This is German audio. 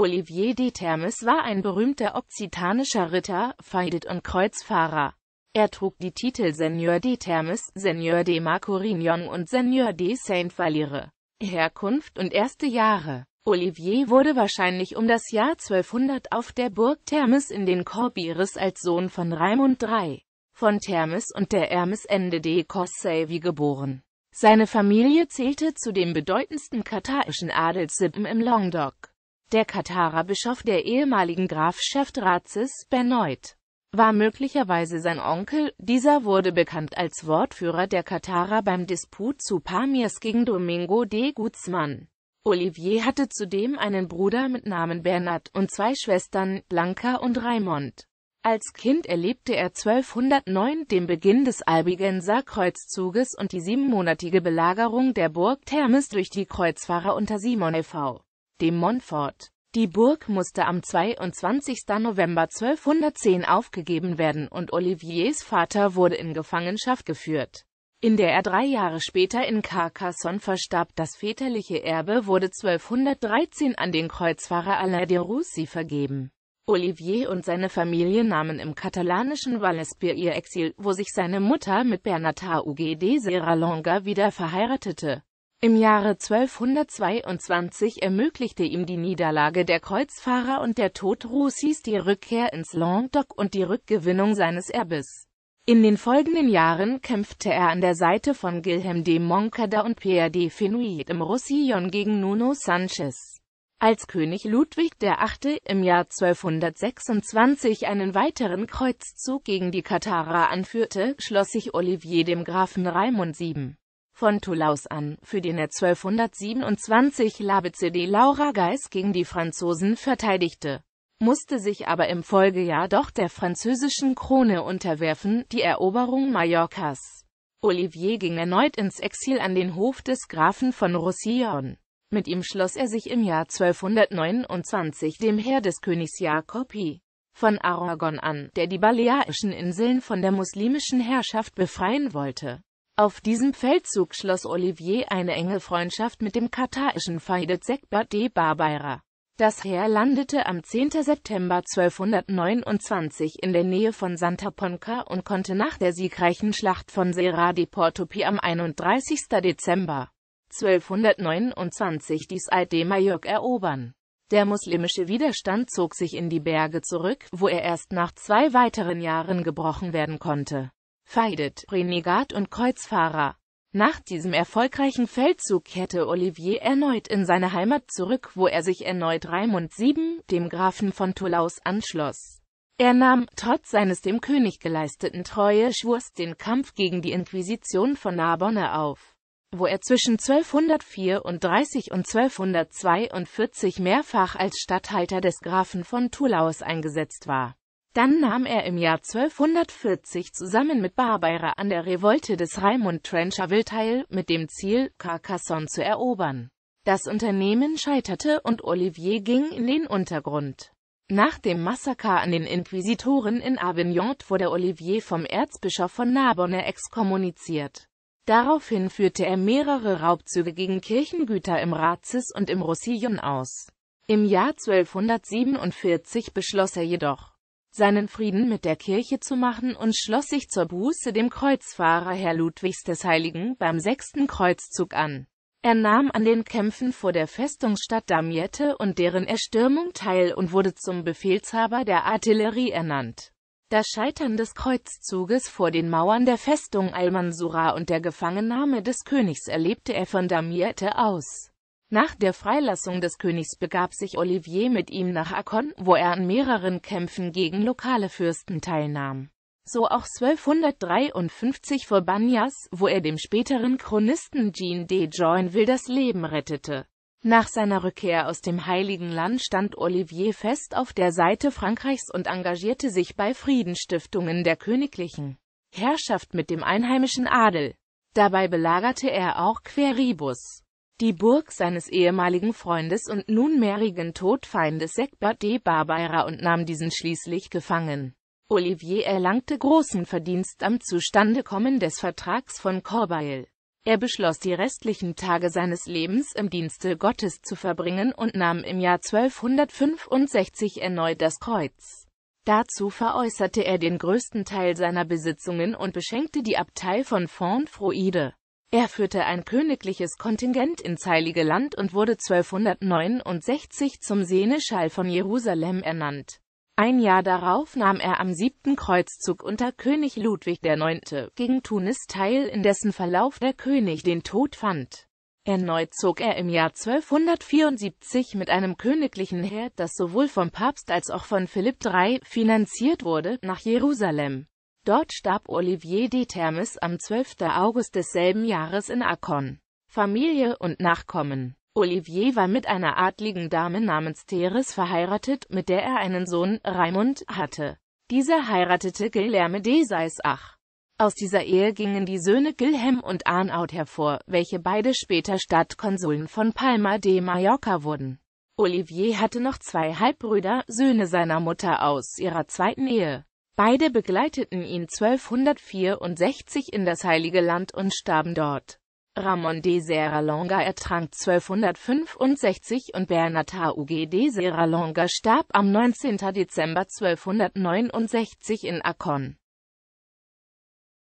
Olivier de Thermes war ein berühmter okzitanischer Ritter, Feidet und Kreuzfahrer. Er trug die Titel Seigneur de Thermes, Seigneur de Marcorignon und Seigneur de Saint-Valire. Herkunft und erste Jahre Olivier wurde wahrscheinlich um das Jahr 1200 auf der Burg Thermes in den Corbières als Sohn von Raimund III von Thermes und der Hermes Ende de Corsavy geboren. Seine Familie zählte zu den bedeutendsten katharischen Adelssippen im Languedoc. Der Katarer Bischof der ehemaligen Grafschaft Razis, Benoit, war möglicherweise sein Onkel, dieser wurde bekannt als Wortführer der Katarer beim Disput zu Pamirs gegen Domingo de Guzman. Olivier hatte zudem einen Bruder mit Namen Bernard und zwei Schwestern, Blanca und Raimond. Als Kind erlebte er 1209 den Beginn des Albigenser Kreuzzuges und die siebenmonatige Belagerung der Burg Thermes durch die Kreuzfahrer unter Simon e.V dem Montfort. Die Burg musste am 22. November 1210 aufgegeben werden und Oliviers Vater wurde in Gefangenschaft geführt, in der er drei Jahre später in Carcassonne verstarb. Das väterliche Erbe wurde 1213 an den Kreuzfahrer Alain de Roussy vergeben. Olivier und seine Familie nahmen im katalanischen Vallespir ihr Exil, wo sich seine Mutter mit Bernat Huguet de Serralonga wieder verheiratete. Im Jahre 1222 ermöglichte ihm die Niederlage der Kreuzfahrer und der Tod Russis die Rückkehr ins Languedoc und die Rückgewinnung seines Erbes. In den folgenden Jahren kämpfte er an der Seite von Guilhem de Moncada und Pierre de Fenouillet im Roussillon gegen Nuno Sanchez. Als König Ludwig VIII. im Jahr 1226 einen weiteren Kreuzzug gegen die Katharer anführte, schloss sich Olivier dem Grafen Raimund VII von Toulouse an, für den er 1227 Labetze de Lauragais gegen die Franzosen verteidigte, musste sich aber im Folgejahr doch der französischen Krone unterwerfen, die Eroberung Mallorcas. Olivier ging erneut ins Exil an den Hof des Grafen von Roussillon. Mit ihm schloss er sich im Jahr 1229 dem Heer des Königs Jakob I von Aragon an, der die Balearischen Inseln von der muslimischen Herrschaft befreien wollte. Auf diesem Feldzug schloss Olivier eine enge Freundschaft mit dem katarischen Faide Sekbert de Barbeira. Das Heer landete am 10. September 1229 in der Nähe von Santa Ponca und konnte nach der siegreichen Schlacht von Serra de Portopi am 31. Dezember 1229 dies Alte de erobern. Der muslimische Widerstand zog sich in die Berge zurück, wo er erst nach zwei weiteren Jahren gebrochen werden konnte. Feidet, Renegat und Kreuzfahrer. Nach diesem erfolgreichen Feldzug kehrte Olivier erneut in seine Heimat zurück, wo er sich erneut Raimund VII, dem Grafen von Toulouse, anschloss. Er nahm, trotz seines dem König geleisteten Treue Treueschwurs, den Kampf gegen die Inquisition von Narbonne auf, wo er zwischen 1234 und 1242 mehrfach als Statthalter des Grafen von Toulouse eingesetzt war. Dann nahm er im Jahr 1240 zusammen mit Barbeira an der Revolte des Raimund Trenchaville teil, mit dem Ziel, Carcassonne zu erobern. Das Unternehmen scheiterte und Olivier ging in den Untergrund. Nach dem Massaker an den Inquisitoren in Avignon wurde Olivier vom Erzbischof von Narbonne exkommuniziert. Daraufhin führte er mehrere Raubzüge gegen Kirchengüter im Razis und im Roussillon aus. Im Jahr 1247 beschloss er jedoch, seinen Frieden mit der Kirche zu machen und schloss sich zur Buße dem Kreuzfahrer Herr Ludwigs des Heiligen beim sechsten Kreuzzug an. Er nahm an den Kämpfen vor der Festungsstadt Damiette und deren Erstürmung teil und wurde zum Befehlshaber der Artillerie ernannt. Das Scheitern des Kreuzzuges vor den Mauern der Festung Almansura und der Gefangennahme des Königs erlebte er von Damiette aus. Nach der Freilassung des Königs begab sich Olivier mit ihm nach Akkon, wo er an mehreren Kämpfen gegen lokale Fürsten teilnahm. So auch 1253 vor Banyas, wo er dem späteren Chronisten Jean de Joinville das Leben rettete. Nach seiner Rückkehr aus dem Heiligen Land stand Olivier fest auf der Seite Frankreichs und engagierte sich bei Friedensstiftungen der königlichen Herrschaft mit dem einheimischen Adel. Dabei belagerte er auch Queribus die Burg seines ehemaligen Freundes und nunmehrigen Todfeindes Sekbert de Barbeira und nahm diesen schließlich gefangen. Olivier erlangte großen Verdienst am Zustandekommen des Vertrags von Corbeil. Er beschloss die restlichen Tage seines Lebens im Dienste Gottes zu verbringen und nahm im Jahr 1265 erneut das Kreuz. Dazu veräußerte er den größten Teil seiner Besitzungen und beschenkte die Abtei von Fontfroide. Er führte ein königliches Kontingent ins Heilige Land und wurde 1269 zum Seneschall von Jerusalem ernannt. Ein Jahr darauf nahm er am siebten Kreuzzug unter König Ludwig IX. gegen Tunis teil, in dessen Verlauf der König den Tod fand. Erneut zog er im Jahr 1274 mit einem königlichen Heer, das sowohl vom Papst als auch von Philipp III. finanziert wurde, nach Jerusalem. Dort starb Olivier de Thermes am 12. August desselben Jahres in Akkon. Familie und Nachkommen Olivier war mit einer adligen Dame namens Theres verheiratet, mit der er einen Sohn, Raimund, hatte. Dieser heiratete Guilherme de Seisach. Aus dieser Ehe gingen die Söhne Gilhem und Arnaud hervor, welche beide später Stadtkonsuln von Palma de Mallorca wurden. Olivier hatte noch zwei Halbbrüder, Söhne seiner Mutter aus ihrer zweiten Ehe. Beide begleiteten ihn 1264 in das Heilige Land und starben dort. Ramon de Serra Longa ertrank 1265 und Bernard Hugues de Longa starb am 19. Dezember 1269 in Akkon.